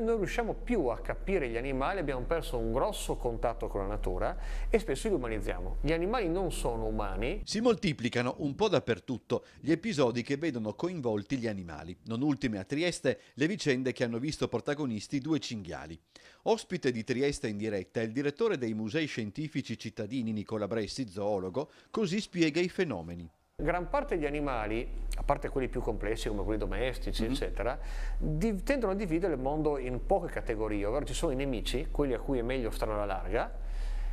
Non riusciamo più a capire gli animali, abbiamo perso un grosso contatto con la natura e spesso li umanizziamo. Gli animali non sono umani. Si moltiplicano un po' dappertutto gli episodi che vedono coinvolti gli animali, non ultime a Trieste le vicende che hanno visto protagonisti due cinghiali. Ospite di Trieste in diretta è il direttore dei musei scientifici cittadini Nicola Bressi, zoologo, così spiega i fenomeni. Gran parte degli animali, a parte quelli più complessi come quelli domestici, mm -hmm. eccetera, di, tendono a dividere il mondo in poche categorie, ovvero ci sono i nemici, quelli a cui è meglio stare alla larga,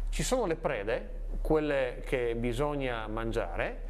ci sono le prede, quelle che bisogna mangiare,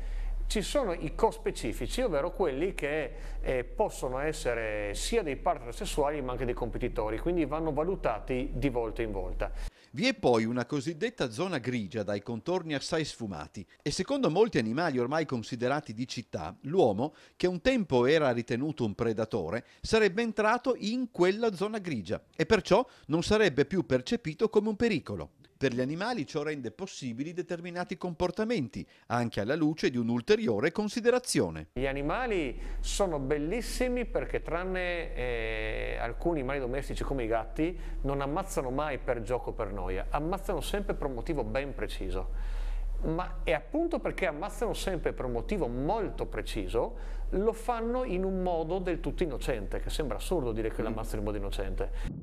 ci sono i cospecifici, ovvero quelli che eh, possono essere sia dei partner sessuali ma anche dei competitori, quindi vanno valutati di volta in volta. Vi è poi una cosiddetta zona grigia dai contorni assai sfumati e secondo molti animali ormai considerati di città, l'uomo, che un tempo era ritenuto un predatore, sarebbe entrato in quella zona grigia e perciò non sarebbe più percepito come un pericolo. Per gli animali ciò rende possibili determinati comportamenti, anche alla luce di un'ulteriore considerazione. Gli animali sono bellissimi perché tranne eh, alcuni animali domestici come i gatti non ammazzano mai per gioco o per noia, ammazzano sempre per un motivo ben preciso. Ma è appunto perché ammazzano sempre per un motivo molto preciso, lo fanno in un modo del tutto innocente, che sembra assurdo dire che mm. l'ammazzano in modo innocente.